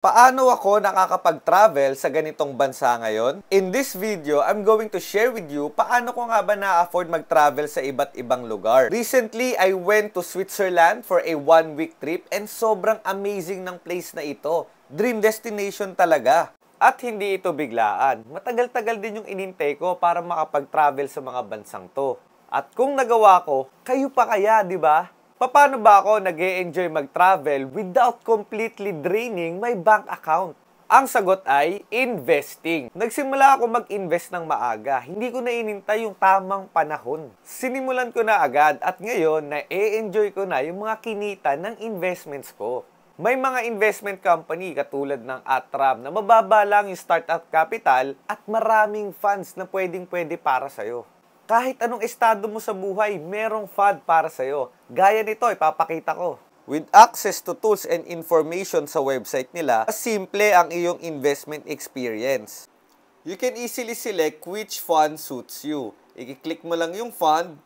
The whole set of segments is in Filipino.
Paano ako nakakapag-travel sa ganitong bansa ngayon? In this video, I'm going to share with you paano ko nga ba na-afford mag-travel sa iba't ibang lugar. Recently, I went to Switzerland for a one-week trip and sobrang amazing ng place na ito. Dream destination talaga. At hindi ito biglaan. Matagal-tagal din yung inintay ko para makapag-travel sa mga bansang to. At kung nagawa ko, kayo pa kaya, di ba? Paano ba ako nag enjoy mag-travel without completely draining my bank account? Ang sagot ay investing. Nagsimula ako mag-invest ng maaga. Hindi ko na inintay yung tamang panahon. Sinimulan ko na agad at ngayon na enjoy ko na yung mga kinita ng investments ko. May mga investment company katulad ng Atram na mababa lang yung startup capital at maraming funds na pwedeng-pwede para sa'yo. Kahit anong estado mo sa buhay, merong FAD para sa'yo. Gaya nito, ipapakita ko. With access to tools and information sa website nila, simple ang iyong investment experience. You can easily select which fund suits you. I-click mo lang yung fund,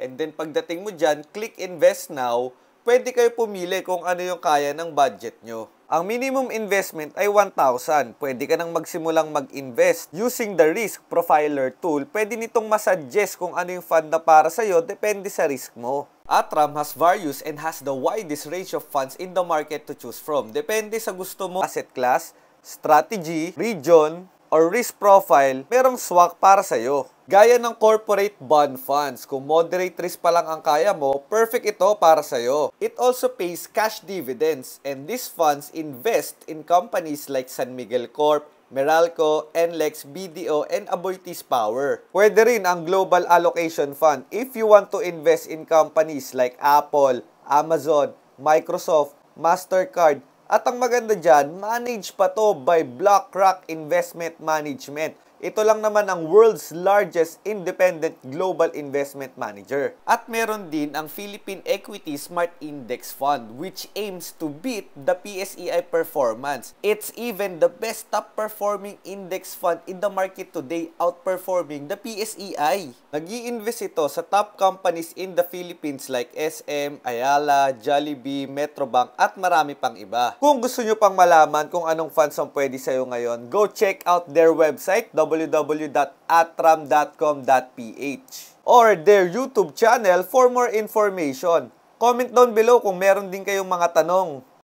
and then pagdating mo dyan, click invest now, pwede kayo pumili kung ano yung kaya ng budget nyo. Ang minimum investment ay 1,000. Pwede ka nang magsimulang mag-invest. Using the risk profiler tool, pwede nitong masuggest kung ano yung fund na para sa'yo depende sa risk mo. Atram has various and has the widest range of funds in the market to choose from. Depende sa gusto mo, asset class, strategy, region, or risk profile, merong swak para sa iyo. Gaya ng corporate bond funds, kung moderate risk pa lang ang kaya mo, perfect ito para sa iyo. It also pays cash dividends and these funds invest in companies like San Miguel Corp, Meralco, NLEX, BDO, and Aboitiz Power. Pwede rin ang Global Allocation Fund if you want to invest in companies like Apple, Amazon, Microsoft, MasterCard, at ang maganda dyan, managed pa to by BlackRock Investment Management. Ito lang naman ang world's largest independent global investment manager. At meron din ang Philippine Equity Smart Index Fund which aims to beat the PSEI performance. It's even the best top performing index fund in the market today outperforming the PSEI. nag invest ito sa top companies in the Philippines like SM, Ayala, Jollibee, Metrobank at marami pang iba. Kung gusto nyo pang malaman kung anong funds ang pwede sa'yo ngayon, go check out their website www.atram.com.ph or their YouTube channel for more information. Comment down below kung meron din kayong mga tanong.